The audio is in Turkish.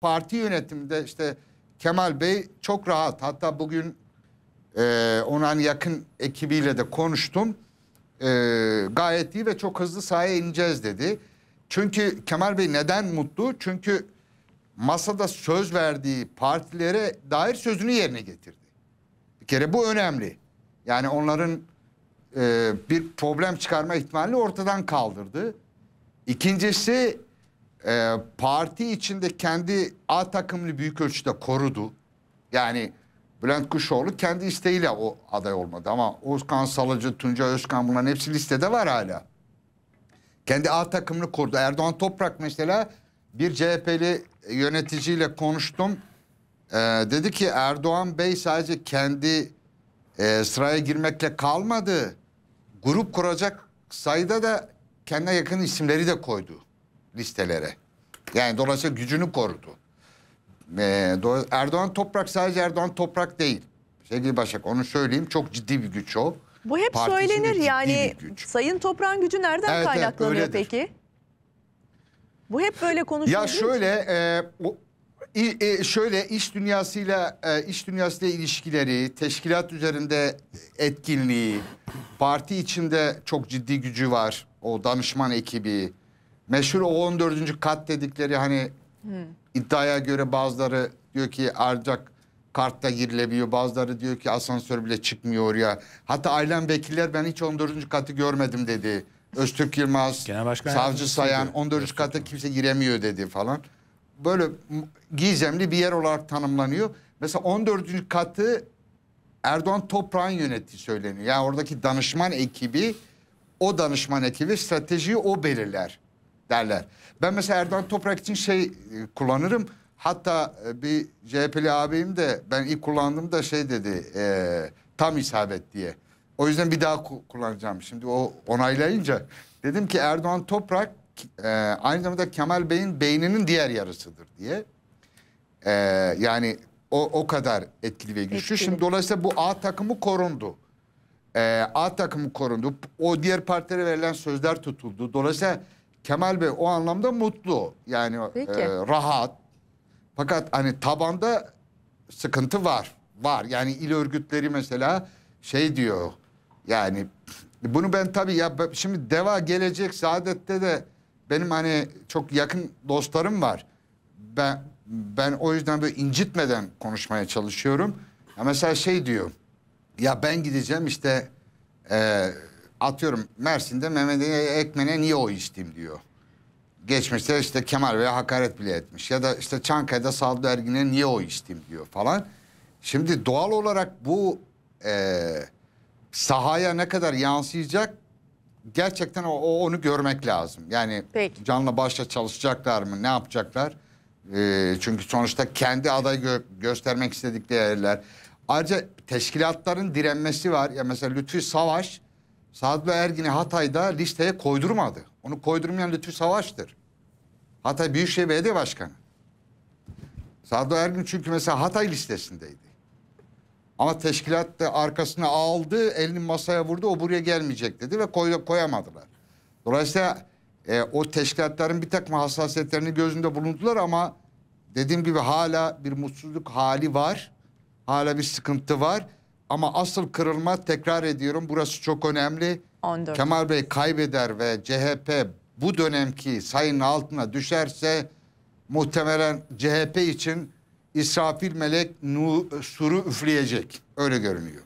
parti yönetiminde işte Kemal Bey çok rahat. Hatta bugün e, ona hani yakın ekibiyle de konuştum. E, gayet iyi ve çok hızlı sahaya ineceğiz dedi. Çünkü Kemal Bey neden mutlu? Çünkü masada söz verdiği partilere dair sözünü yerine getirdi. Bir kere bu önemli. Yani onların e, bir problem çıkarma ihtimali ortadan kaldırdı. İkincisi e, parti içinde kendi A takımını büyük ölçüde korudu. Yani Bülent Kuşoğlu kendi isteğiyle o aday olmadı ama Özkan Salıcı, Tunca Özkan bunların hepsi listede var hala. Kendi A takımını korudu. Erdoğan Toprak mesela bir CHP'li yöneticiyle konuştum. Ee, dedi ki Erdoğan Bey sadece kendi e, sıraya girmekle kalmadı. Grup kuracak sayıda da kendine yakın isimleri de koydu listelere. Yani dolayısıyla gücünü korudu. Ee, Erdoğan Toprak sadece Erdoğan Toprak değil. Sevgili Başak onu söyleyeyim çok ciddi bir güç o. Bu hep Partisinin söylenir yani Sayın Toprak'ın gücü nereden evet, kaynaklanıyor evet, peki? Bu hep böyle konuşuluyor. Ya şöyle e, o, e, şöyle iş dünyasıyla e, iş dünyasıyla ilişkileri, teşkilat üzerinde etkinliği, parti içinde çok ciddi gücü var. O danışman ekibi, meşhur o 14. kat dedikleri hani hmm. iddiaya göre bazıları diyor ki ancak kartla girilebiliyor. Bazıları diyor ki asansör bile çıkmıyor oraya. Hatta ailen vekiller ben hiç 14. katı görmedim dedi. Öztürk Yılmaz, Savcı Sayan 14. kata kimse giremiyor dedi falan. Böyle gizemli bir yer olarak tanımlanıyor. Mesela 14. katı Erdoğan toprağın yönettiği söyleniyor. Yani oradaki danışman ekibi, o danışman ekibi stratejiyi o belirler derler. Ben mesela Erdoğan Toprak için şey e, kullanırım. Hatta e, bir CHP'li abim de ben ilk kullandığımda şey dedi e, tam isabet diye. O yüzden bir daha kullanacağım. Şimdi o onaylayınca dedim ki Erdoğan Toprak e, aynı zamanda Kemal Bey'in beyninin diğer yarısıdır diye. E, yani o, o kadar etkili ve güçlü. Etkili. Şimdi dolayısıyla bu A takımı korundu. E, A takımı korundu. O diğer partilere verilen sözler tutuldu. Dolayısıyla Kemal Bey o anlamda mutlu. Yani e, rahat. Fakat hani tabanda sıkıntı var. Var. Yani il örgütleri mesela şey diyor. Yani bunu ben tabii ya şimdi deva gelecek saadette de benim hani çok yakın dostlarım var. Ben ben o yüzden böyle incitmeden konuşmaya çalışıyorum. Ya mesela şey diyor. Ya ben gideceğim işte eee Atıyorum Mersin'de Mehmet Ekmen'e niye o içtim diyor. Geçmişte işte Kemal Bey'e hakaret bile etmiş. Ya da işte Çankaya'da Saldı Ergin'e niye o içtim diyor falan. Şimdi doğal olarak bu e, sahaya ne kadar yansıyacak gerçekten o, o onu görmek lazım. Yani Peki. canla başla çalışacaklar mı ne yapacaklar? E, çünkü sonuçta kendi aday gö göstermek istedikleri yerler. Ayrıca teşkilatların direnmesi var. Ya mesela Lütfi Savaş Sadullah Ergin'i Hatay'da listeye koydurmadı. Onu koydurmayan Lütfü Savaş'tır. Hatay Büyükşehir Belediye Başkanı. Sadullah Ergin çünkü mesela Hatay listesindeydi. Ama teşkilat da arkasına aldı, elini masaya vurdu, o buraya gelmeyecek dedi ve koy, koyamadılar. Dolayısıyla e, o teşkilatların bir takım hassasiyetlerini gözünde bulundular ama dediğim gibi hala bir mutsuzluk hali var. Hala bir sıkıntı var. Ama asıl kırılma tekrar ediyorum burası çok önemli. 14. Kemal Bey kaybeder ve CHP bu dönemki sayının altına düşerse muhtemelen CHP için İsrafil Melek nu, suru üfleyecek. Öyle görünüyor.